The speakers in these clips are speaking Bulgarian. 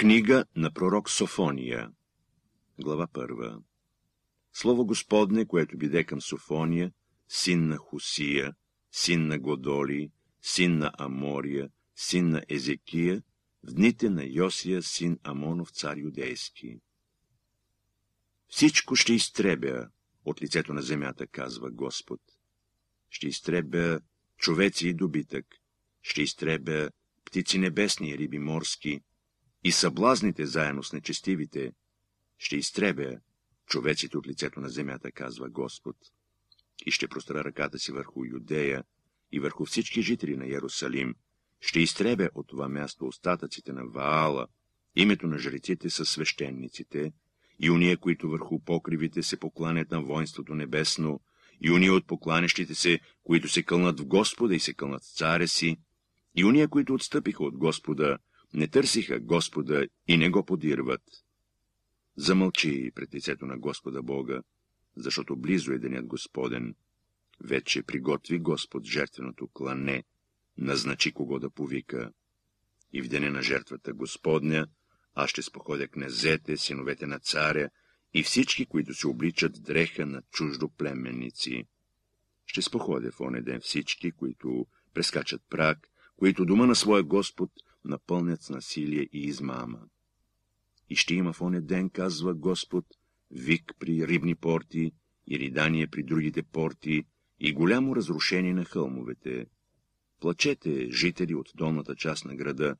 Книга на пророк Софония Глава първа Слово Господне, което биде към Софония, син на Хусия, син на Годоли, син на Амория, син на Езекия, в дните на Йосия, син Амонов, цар юдейски. Всичко ще изтребя от лицето на земята, казва Господ. Ще изтребя човеци и добитък, ще изтребя птици небесни, риби морски, и съблазните заедно с нечестивите ще изтребя човеците от лицето на земята, казва Господ, и ще простра ръката си върху Юдея и върху всички жители на Ярусалим, ще изтребя от това място остатъците на Ваала, името на жреците са свещениците, и уния, които върху покривите се покланят на воинството небесно, и уния от покланещите се, които се кълнат в Господа и се кълнат в царя си, и уния, които отстъпиха от Господа не търсиха Господа и не го подирват. Замълчи пред лицето на Господа Бога, защото близо е денят Господен. Вече приготви Господ жертвеното клане, назначи кого да повика. И в деня на жертвата Господня, аз ще споходя князете, синовете на царя и всички, които се обличат дреха на чуждо племенници. Ще споходя в оне ден всички, които прескачат прак, които дома на своя Господ – напълнят с насилие и измама. И ще има в оня ден, казва Господ, вик при рибни порти и ридание при другите порти и голямо разрушение на хълмовете. Плачете, жители от долната част на града,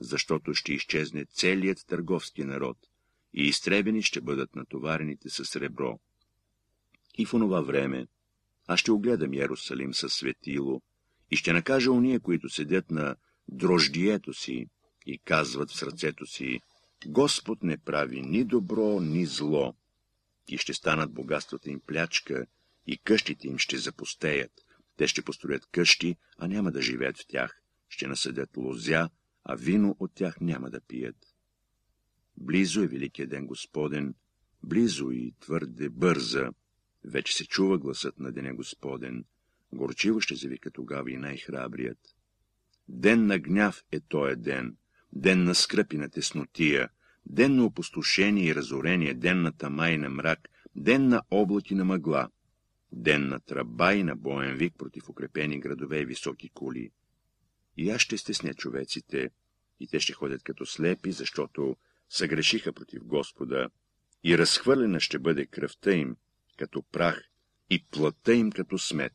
защото ще изчезне целият търговски народ и изтребени ще бъдат натоварените със сребро. И в онова време аз ще огледам Ярусалим със светило и ще накажа уния, които седят на дрождието си и казват в сърцето си, Господ не прави ни добро, ни зло, и ще станат богатствата им плячка, и къщите им ще запустеят. Те ще построят къщи, а няма да живеят в тях, ще насъдят лозя, а вино от тях няма да пият. Близо е Великия ден Господен, близо и твърде бърза. Вече се чува гласът на Деня Господен. Горчиво ще завика тогава и най-храбрият. Ден на гняв е тоя ден, ден на скръпи на теснотия, ден на опустошение и разорение, ден на тама и на мрак, ден на облаки на мъгла, ден на тръба и на боен вик против укрепени градове и високи кули. И аз ще стесня човеците, и те ще ходят като слепи, защото съгрешиха против Господа, и разхвърлена ще бъде кръвта им като прах, и плътта им като смет,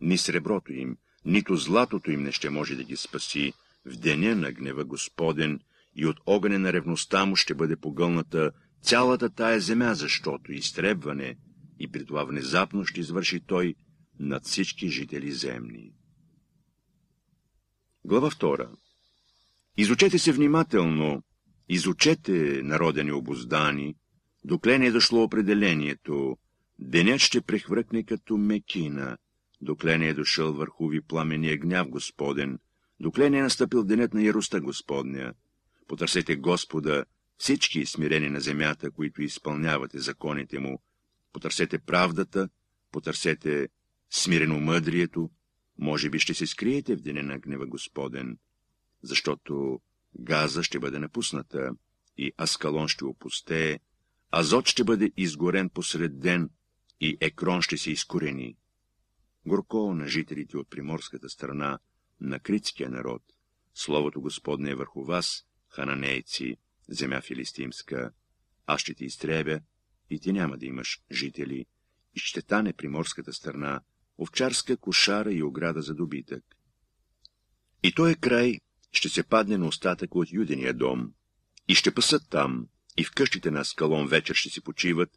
ни среброто им, нито златото им не ще може да ги спаси в деня на гнева Господен и от огъня на ревността му ще бъде погълната цялата тая земя, защото изтребване и при това внезапно ще извърши той над всички жители земни. Глава 2. Изучете се внимателно, изучете народени обоздани, докле не е дошло определението, денят ще прехвъркне като мекина, Докле не е дошъл върху ви пламения гняв Господен, докле е настъпил денят на яруста Господня. Потърсете Господа, всички смирени на земята, които изпълнявате законите му. Потърсете правдата, потърсете смирено мъдрието, може би ще се скриете в деня на гнева Господен, защото газа ще бъде напусната и Аскалон ще опустее, Азот ще бъде изгорен посред ден и Екрон ще се изкорени горко на жителите от приморската страна, на критския народ. Словото Господне е върху вас, хананейци, земя филистимска. Аз ще ти изтребя, и ти няма да имаш жители, и ще тане приморската страна, овчарска кошара и ограда за добитък. И той е край ще се падне на остатък от юдения дом, и ще пасат там, и в къщите на Аскалон вечер ще си почиват,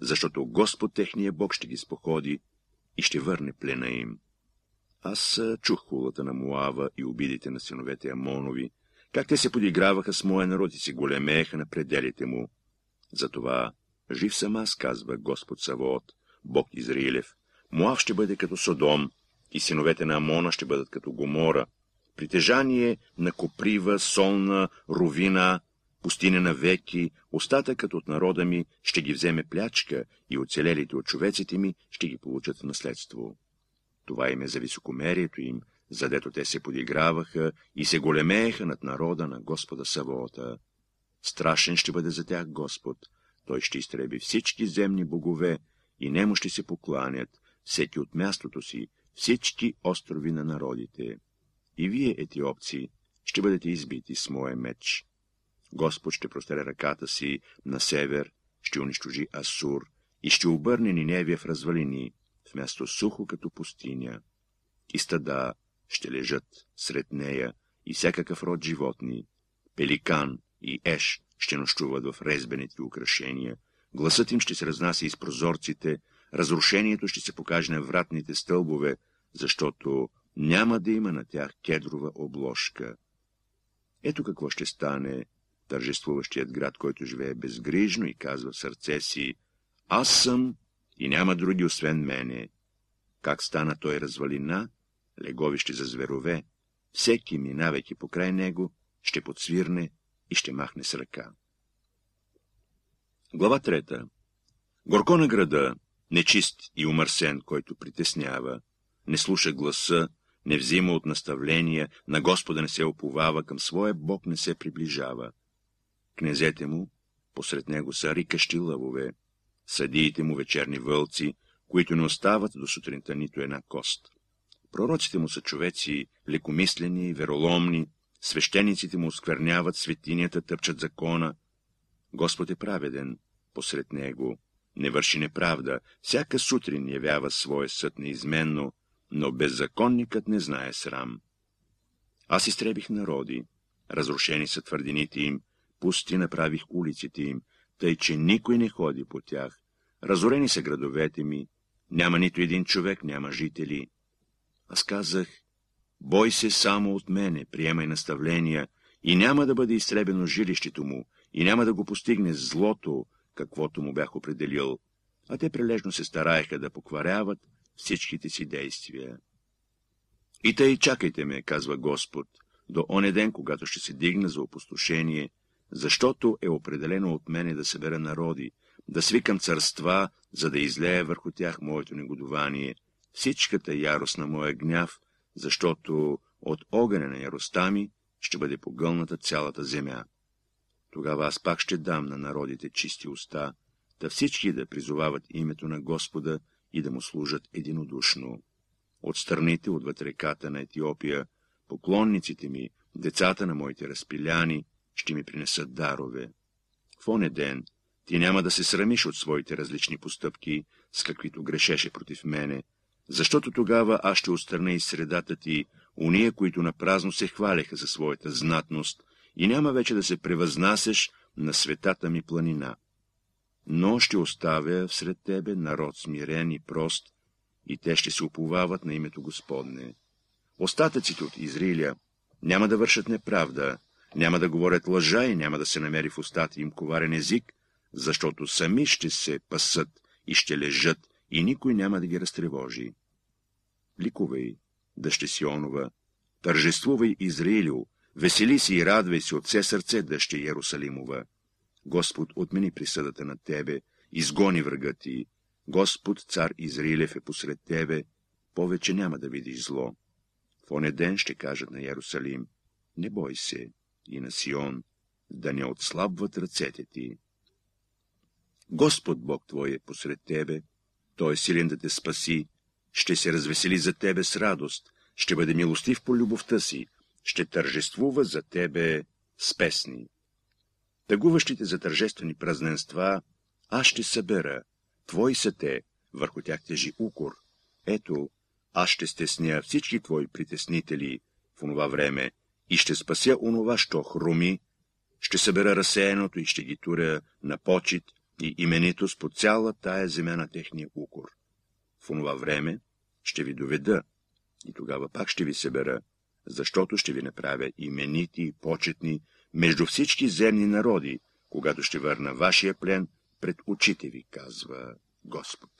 защото Господ техния Бог ще ги споходи и ще върне плена им. Аз чух хулата на Муава и обидите на синовете Амонови, как те се подиграваха с моя народ и се големееха на пределите му. Затова жив съм аз, казва Господ Савоот, Бог Израилев. Муав ще бъде като Содом и синовете на Амона ще бъдат като Гомора. Притежание на Коприва, Солна, Ровина, пустиня на веки, остатъкът от народа ми ще ги вземе плячка и оцелелите от човеците ми ще ги получат в наследство. Това им е за високомерието им, задето те се подиграваха и се големееха над народа на Господа Савоота. Страшен ще бъде за тях Господ, той ще изтреби всички земни богове и нему ще се покланят, всеки от мястото си, всички острови на народите. И вие, етиопци, ще бъдете избити с моя меч. Господ ще простере ръката си на север, ще унищожи Асур и ще обърне Ниневия в развалини, вместо сухо като пустиня. И стада ще лежат сред нея и всякакъв род животни. Пеликан и еш ще нощуват в резбените украшения, гласът им ще се разнася из прозорците, разрушението ще се покаже на вратните стълбове, защото няма да има на тях кедрова обложка. Ето какво ще стане тържествуващият град, който живее безгрижно и казва в сърце си «Аз съм и няма други освен мене». Как стана той развалина, леговище за зверове, всеки, минавайки покрай него, ще подсвирне и ще махне с ръка. Глава трета. Горко на града, нечист и умърсен, който притеснява, не слуша гласа, не взима от наставления, на Господа не се оповава, към своя Бог не се приближава князете му, посред него са рикащи лъвове, съдиите му вечерни вълци, които не остават до сутринта нито една кост. Пророците му са човеци, лекомислени, вероломни, свещениците му оскверняват светинята, тъпчат закона. Господ е праведен, посред него, не върши неправда, всяка сутрин явява своя съд неизменно, но беззаконникът не знае срам. Аз изтребих народи, разрушени са твърдините им, пусти направих улиците им, тъй, че никой не ходи по тях. Разорени са градовете ми, няма нито един човек, няма жители. Аз казах, бой се само от мене, приемай наставления, и няма да бъде изтребено жилището му, и няма да го постигне злото, каквото му бях определил, а те прилежно се стараеха да покваряват всичките си действия. И тъй чакайте ме, казва Господ, до оне ден, когато ще се дигна за опустошение защото е определено от мене да събера народи, да свикам царства, за да излея върху тях моето негодование, всичката ярост на моя гняв, защото от огъня на яростта ми ще бъде погълната цялата земя. Тогава аз пак ще дам на народите чисти уста, да всички да призовават името на Господа и да му служат единодушно. От страните, отвъд реката на Етиопия, поклонниците ми, децата на моите разпиляни, ще ми принесат дарове. В оне ден ти няма да се срамиш от своите различни постъпки, с каквито грешеше против мене, защото тогава аз ще отстраня и средата ти, уния, които напразно се хвалеха за своята знатност, и няма вече да се превъзнасяш на светата ми планина. Но ще оставя всред тебе народ смирен и прост, и те ще се уповават на името Господне. Остатъците от Изриля няма да вършат неправда, няма да говорят лъжа и няма да се намери в устата им коварен език, защото сами ще се пасат и ще лежат и никой няма да ги разтревожи. Ликувай, дъщесионова, тържествувай Израилю, весели си и радвай си от все сърце, дъще Ярусалимова. Господ отмени присъдата на тебе, изгони врага ти. Господ, цар Израилев е посред тебе, повече няма да видиш зло. В оне ден ще кажат на Ярусалим, не бой се, и на Сион, да не отслабват ръцете ти. Господ Бог Твой е посред Тебе, Той е силен да те спаси, ще се развесели за Тебе с радост, ще бъде милостив по любовта си, ще тържествува за Тебе с песни. Тъгуващите за тържествени празненства аз ще събера, Твои са те, върху тях тежи укор. Ето, аз ще стесня всички Твои притеснители в онова време, и ще спася онова, що хруми, ще събера разсеяното и ще ги туря на почет и именитост по цяла тая земя на техния укор. В онова време ще ви доведа и тогава пак ще ви събера, защото ще ви направя именити и почетни между всички земни народи, когато ще върна вашия плен пред очите ви, казва Господ.